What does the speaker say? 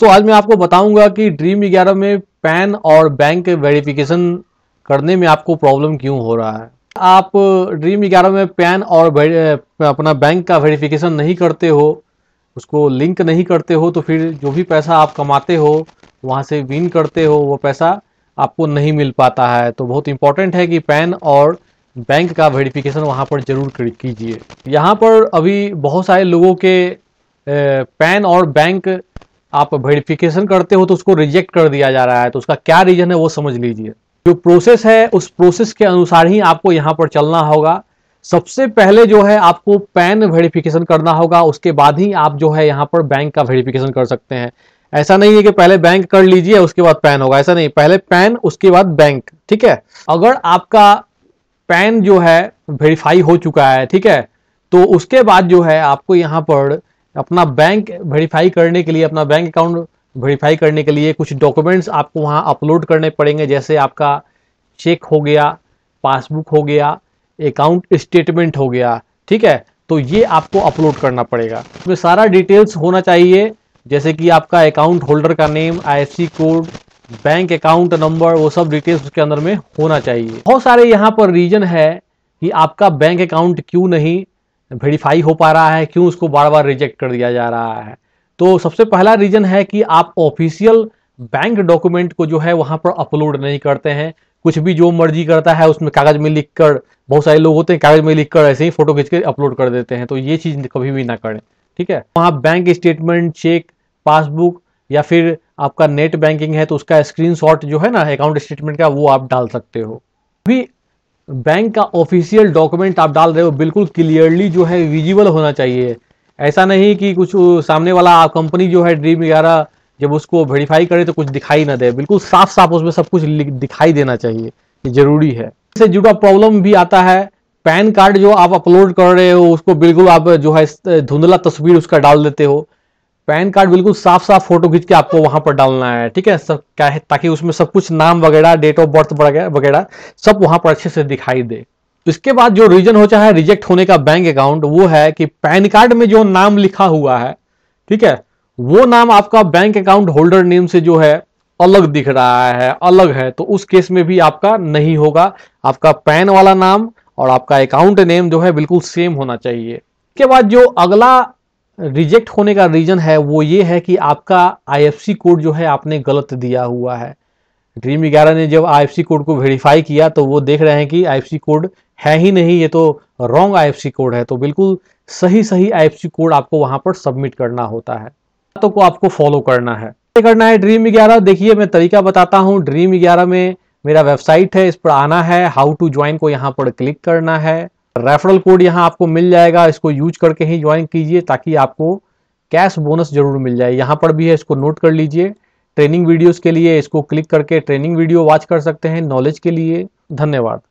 तो आज मैं आपको बताऊंगा कि ड्रीम 11 में पैन और बैंक वेरिफिकेशन करने में आपको प्रॉब्लम क्यों हो रहा है आप ड्रीम 11 में पैन और अपना बैंक का वेरिफिकेशन नहीं करते हो उसको लिंक नहीं करते हो तो फिर जो भी पैसा आप कमाते हो वहाँ से विन करते हो वो पैसा आपको नहीं मिल पाता है तो बहुत इंपॉर्टेंट है कि पैन और बैंक का वेरिफिकेशन वहाँ पर जरूर कीजिए यहाँ पर अभी बहुत सारे लोगों के पैन और बैंक आप वेरिफिकेशन करते हो तो उसको रिजेक्ट कर दिया जा रहा है तो उसका क्या रीजन है वो समझ लीजिए जो प्रोसेस है उस प्रोसेस के अनुसार ही आपको यहाँ पर चलना होगा सबसे पहले जो है आपको पैन वेरिफिकेशन करना होगा उसके बाद ही आप जो है यहाँ पर बैंक का वेरिफिकेशन कर सकते हैं ऐसा नहीं है कि पहले बैंक कर लीजिए उसके बाद पैन होगा ऐसा नहीं पहले पैन उसके बाद बैंक ठीक है अगर आपका पैन जो है वेरीफाई हो चुका है ठीक है तो उसके बाद जो है आपको यहाँ पर अपना बैंक वेरीफाई करने के लिए अपना बैंक अकाउंट वेरीफाई करने के लिए कुछ डॉक्यूमेंट्स आपको वहाँ अपलोड करने पड़ेंगे जैसे आपका चेक हो गया पासबुक हो गया अकाउंट स्टेटमेंट हो गया ठीक है तो ये आपको अपलोड करना पड़ेगा तो सारा डिटेल्स होना चाहिए जैसे कि आपका अकाउंट होल्डर का नेम आई कोड बैंक अकाउंट नंबर वो सब डिटेल्स उसके अंदर में होना चाहिए बहुत सारे यहाँ पर रीजन है कि आपका बैंक अकाउंट क्यों नहीं वेरीफाई हो पा रहा है क्यों उसको बार बार रिजेक्ट कर दिया जा रहा है तो सबसे पहला रीजन है कि आप ऑफिशियल बैंक डॉक्यूमेंट को जो है वहां पर अपलोड नहीं करते हैं कुछ भी जो मर्जी करता है उसमें कागज में लिख कर बहुत सारे लोग होते हैं कागज में लिख कर ऐसे ही फोटो खींच कर अपलोड कर देते हैं तो ये चीज़ कभी भी ना करें ठीक है वहां बैंक स्टेटमेंट चेक पासबुक या फिर आपका नेट बैंकिंग है तो उसका स्क्रीनशॉट जो है ना अकाउंट स्टेटमेंट का वो आप डाल सकते हो भी बैंक का ऑफिशियल डॉक्यूमेंट आप डाल रहे हो बिल्कुल क्लियरली जो है विजिबल होना चाहिए ऐसा नहीं कि कुछ सामने वाला आप कंपनी जो है ड्रीम ग्यारह जब उसको वेरीफाई करे तो कुछ दिखाई ना दे बिल्कुल साफ साफ उसमें सब कुछ दिखाई देना चाहिए ये जरूरी है इससे जुड़ा प्रॉब्लम भी आता है पैन कार्ड जो आप अपलोड कर रहे हो उसको बिल्कुल आप जो है धुंधला तस्वीर उसका डाल देते हो पैन कार्ड बिल्कुल साफ साफ फोटो खींच के आपको वहां पर डालना है ठीक है सब क्या है ताकि उसमें सब कुछ नाम वगैरह डेट ऑफ बर्थ वगैरह सब वहां पर अच्छे से दिखाई दे इसके बाद जो रीजन होता है रिजेक्ट होने का बैंक अकाउंट वो है कि पैन कार्ड में जो नाम लिखा हुआ है ठीक है वो नाम आपका बैंक अकाउंट होल्डर नेम से जो है अलग दिख रहा है अलग है तो उस केस में भी आपका नहीं होगा आपका पैन वाला नाम और आपका अकाउंट नेम जो है बिल्कुल सेम होना चाहिए इसके बाद जो अगला रिजेक्ट होने का रीज़न है वो ये है कि आपका आईएफसी कोड जो है आपने गलत दिया हुआ है ड्रीम ग्यारह ने जब आईएफसी कोड को वेरीफाई किया तो वो देख रहे हैं कि आईएफसी कोड है ही नहीं ये तो रॉन्ग आईएफसी कोड है तो बिल्कुल सही सही आईएफसी कोड आपको वहां पर सबमिट करना होता है तो को आपको फॉलो करना है करना है ड्रीम ग्यारह देखिए मैं तरीका बताता हूँ ड्रीम ग्यारह में मेरा वेबसाइट है इस पर आना है हाउ टू ज्वाइन को यहाँ पर क्लिक करना है रेफरल कोड यहाँ आपको मिल जाएगा इसको यूज करके ही ज्वाइन कीजिए ताकि आपको कैश बोनस जरूर मिल जाए यहाँ पर भी है इसको नोट कर लीजिए ट्रेनिंग वीडियोस के लिए इसको क्लिक करके ट्रेनिंग वीडियो वॉच कर सकते हैं नॉलेज के लिए धन्यवाद